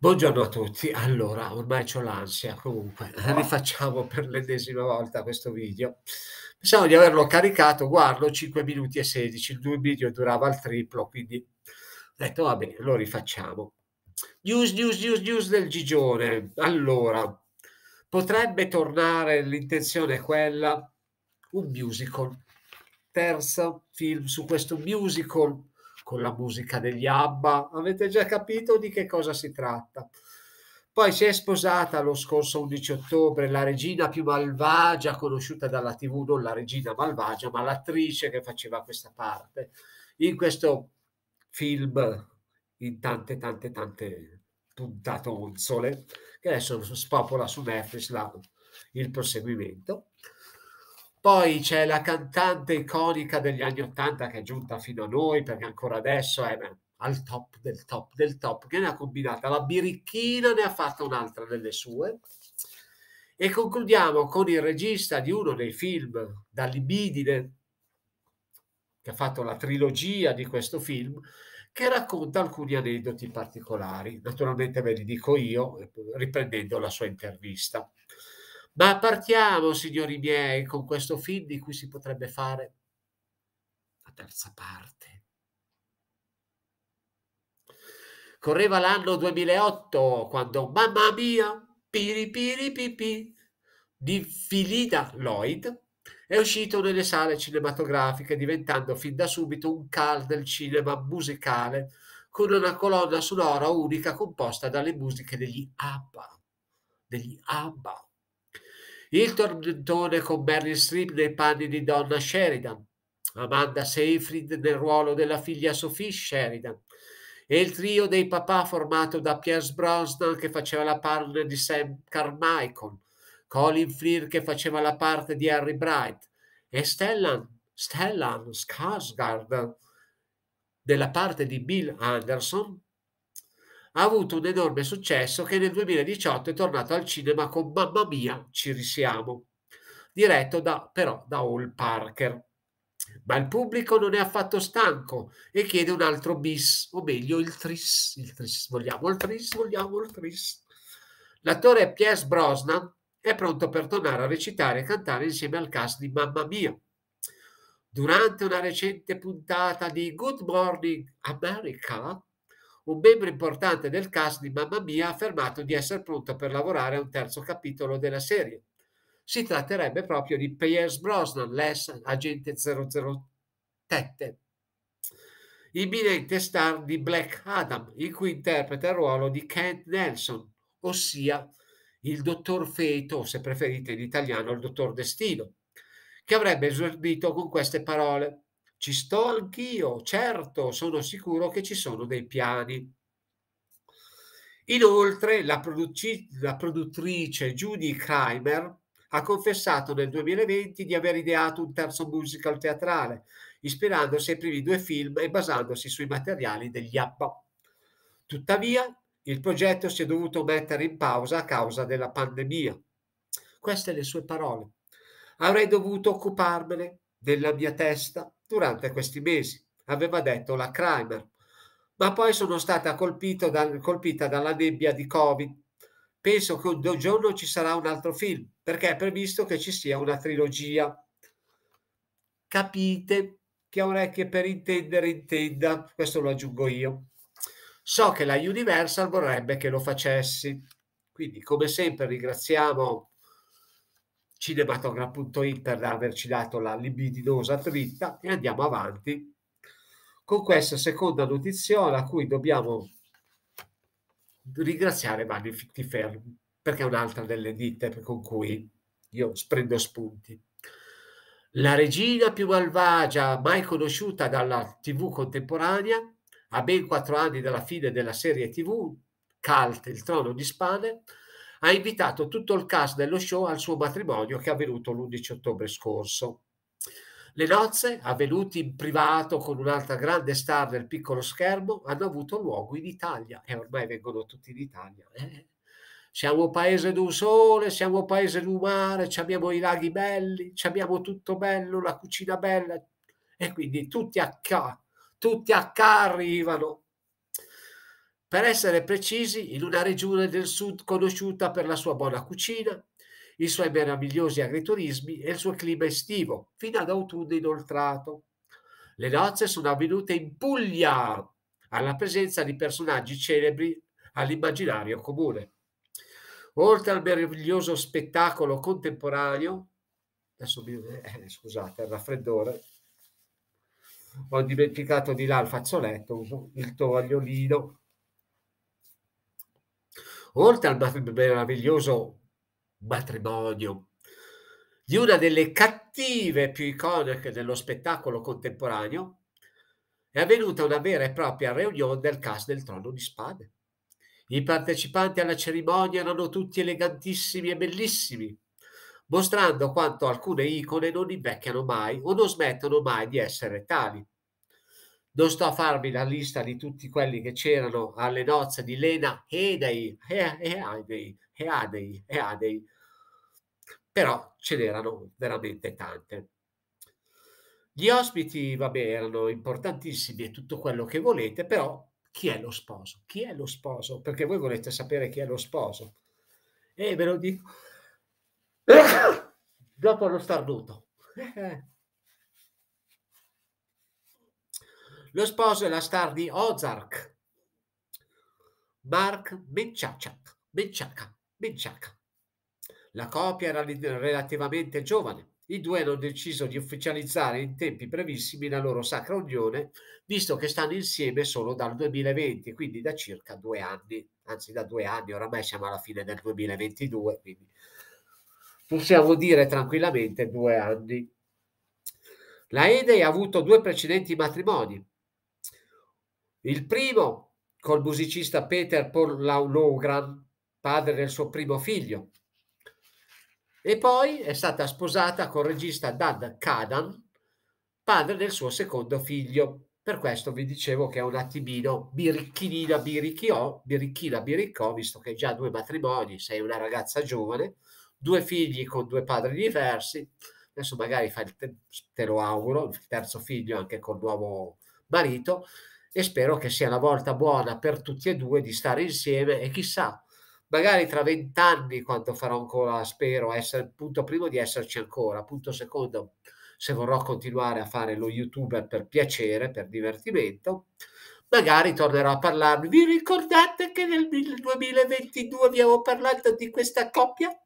Buongiorno a tutti, allora ormai ho l'ansia, comunque ah. rifacciamo per l'ennesima volta questo video. Pensavo di averlo caricato, guardo 5 minuti e 16, il due video durava il triplo, quindi ho detto va bene, lo rifacciamo. News, news, news, news del Gigione. Allora, potrebbe tornare, l'intenzione è quella, un musical. Terzo film su questo musical con la musica degli ABBA, avete già capito di che cosa si tratta. Poi si è sposata lo scorso 11 ottobre la regina più malvagia conosciuta dalla TV, non la regina malvagia, ma l'attrice che faceva questa parte in questo film in tante tante tante puntatonzole che adesso spopola su Netflix la, il proseguimento poi c'è la cantante iconica degli anni Ottanta che è giunta fino a noi perché ancora adesso è al top del top del top che ne ha combinata la birichina ne ha fatta un'altra delle sue e concludiamo con il regista di uno dei film da libidine che ha fatto la trilogia di questo film che racconta alcuni aneddoti particolari naturalmente ve li dico io riprendendo la sua intervista ma partiamo, signori miei, con questo film di cui si potrebbe fare la terza parte. Correva l'anno 2008 quando, mamma mia, piripiripipi, di Filida Lloyd è uscito nelle sale cinematografiche diventando fin da subito un cal del cinema musicale con una colonna sonora unica composta dalle musiche degli ABBA. Degli ABBA il tormentone con Meryl Streep nei panni di Donna Sheridan, Amanda Seyfried nel ruolo della figlia Sophie Sheridan e il trio dei papà formato da Pierce Brosnan che faceva la parte di Sam Carmichael, Colin Fleer che faceva la parte di Harry Bright e Stellan, Stellan Skarsgård della parte di Bill Anderson ha avuto un enorme successo che nel 2018 è tornato al cinema con Mamma Mia, ci risiamo, diretto da, però da Hall Parker. Ma il pubblico non è affatto stanco e chiede un altro bis, o meglio il tris, il tris, vogliamo il tris, vogliamo il tris. L'attore Piers Brosnan è pronto per tornare a recitare e cantare insieme al cast di Mamma Mia. Durante una recente puntata di Good Morning America, un membro importante del cast di Mamma Mia ha affermato di essere pronto per lavorare a un terzo capitolo della serie. Si tratterebbe proprio di Pierce Brosnan, l'es agente 007, imminente star di Black Adam, in cui interpreta il ruolo di Kent Nelson, ossia il dottor Feto, se preferite in italiano il dottor Destino, che avrebbe esordito con queste parole. Ci sto anch'io, certo, sono sicuro che ci sono dei piani. Inoltre, la, produci- la produttrice Judy Kramer ha confessato nel 2020 di aver ideato un terzo musical teatrale, ispirandosi ai primi due film e basandosi sui materiali degli ABBA. Tuttavia, il progetto si è dovuto mettere in pausa a causa della pandemia. Queste le sue parole. Avrei dovuto occuparmene della mia testa durante questi mesi, aveva detto la Kramer, ma poi sono stata da, colpita dalla nebbia di Covid. Penso che un giorno ci sarà un altro film, perché è previsto che ci sia una trilogia. Capite che orecchie per intendere intenda, questo lo aggiungo io. So che la Universal vorrebbe che lo facessi. Quindi, come sempre, ringraziamo cinematograf.it per averci dato la libidinosa dritta e andiamo avanti con questa seconda notiziola a cui dobbiamo ringraziare Vanni Fittifer perché è un'altra delle ditte con cui io prendo spunti. La regina più malvagia mai conosciuta dalla TV contemporanea, a ben quattro anni dalla fine della serie TV, Cult, il trono di spade, ha invitato tutto il cast dello show al suo matrimonio che è avvenuto l'11 ottobre scorso. Le nozze, avvenute in privato con un'altra grande star del piccolo schermo, hanno avuto luogo in Italia e ormai vengono tutti in Italia. Eh? Siamo paese d'un sole, siamo paese d'un mare, abbiamo i laghi belli, abbiamo tutto bello, la cucina bella e quindi tutti a, ca, tutti a ca arrivano. Per essere precisi, in una regione del sud conosciuta per la sua buona cucina, i suoi meravigliosi agriturismi e il suo clima estivo, fino ad autunno inoltrato. Le nozze sono avvenute in Puglia, alla presenza di personaggi celebri all'immaginario comune. Oltre al meraviglioso spettacolo contemporaneo, adesso mi, eh, scusate, il raffreddore, ho dimenticato di là il fazzoletto, uso il tovagliolino oltre al meraviglioso matrimonio di una delle cattive più iconiche dello spettacolo contemporaneo, è avvenuta una vera e propria riunione del cast del Trono di Spade. I partecipanti alla cerimonia erano tutti elegantissimi e bellissimi, mostrando quanto alcune icone non invecchiano mai o non smettono mai di essere tali. Non sto a farvi la lista di tutti quelli che c'erano alle nozze di Lena e dei e Adei, e Adei, e Adei. Però ce n'erano veramente tante. Gli ospiti, vabbè, erano importantissimi e tutto quello che volete, però chi è lo sposo? Chi è lo sposo? Perché voi volete sapere chi è lo sposo. E ve lo dico dopo lo starnuto. Eh, eh. Lo sposo è la star di Ozark, Mark Menchachak. Menchaka, La coppia era relativamente giovane. I due hanno deciso di ufficializzare in tempi brevissimi la loro sacra unione, visto che stanno insieme solo dal 2020, quindi da circa due anni, anzi da due anni, oramai siamo alla fine del 2022, quindi possiamo dire tranquillamente due anni. La Ede ha avuto due precedenti matrimoni, il primo col musicista Peter Paul Launogran, padre del suo primo figlio. E poi è stata sposata col regista Dan Kadan, padre del suo secondo figlio. Per questo vi dicevo che è un attimino birichinina birichiò, birichina, biriccò, visto che già due matrimoni, sei una ragazza giovane, due figli con due padri diversi. Adesso magari fai te, te lo auguro, il terzo figlio anche col nuovo marito e spero che sia la volta buona per tutti e due di stare insieme e chissà, magari tra vent'anni quando farò ancora, spero, essere, punto primo di esserci ancora, punto secondo se vorrò continuare a fare lo youtuber per piacere, per divertimento, magari tornerò a parlarvi. Vi ricordate che nel 2022 abbiamo parlato di questa coppia?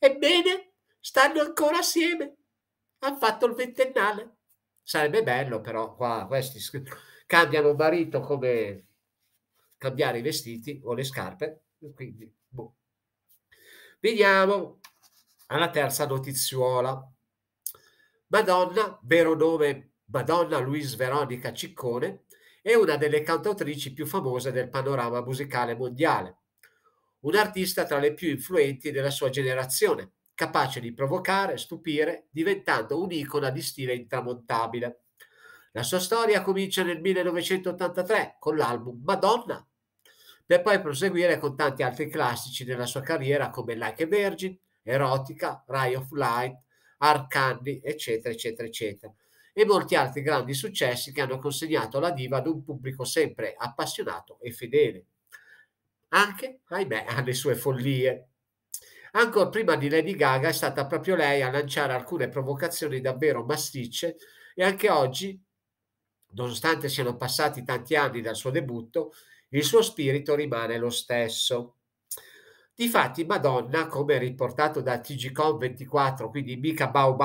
Ebbene, stanno ancora assieme. Hanno fatto il ventennale. Sarebbe bello, però, qua questi cambiano marito come cambiare i vestiti o le scarpe. Quindi, boh. Veniamo alla terza notiziuola. Madonna, vero nome Madonna Louise Veronica Ciccone, è una delle cantautrici più famose del panorama musicale mondiale. Un'artista tra le più influenti della sua generazione, capace di provocare, stupire, diventando un'icona di stile intramontabile. La sua storia comincia nel 1983 con l'album Madonna, per poi proseguire con tanti altri classici della sua carriera come Like a Virgin, Erotica, Rai of Light, Arcandi, eccetera, eccetera, eccetera, e molti altri grandi successi che hanno consegnato la diva ad un pubblico sempre appassionato e fedele, anche, ahimè, alle sue follie. Ancora prima di Lady Gaga è stata proprio lei a lanciare alcune provocazioni davvero masticce e anche oggi Nonostante siano passati tanti anni dal suo debutto, il suo spirito rimane lo stesso. Difatti Madonna, come riportato da TGCOM 24, quindi mica Baobab,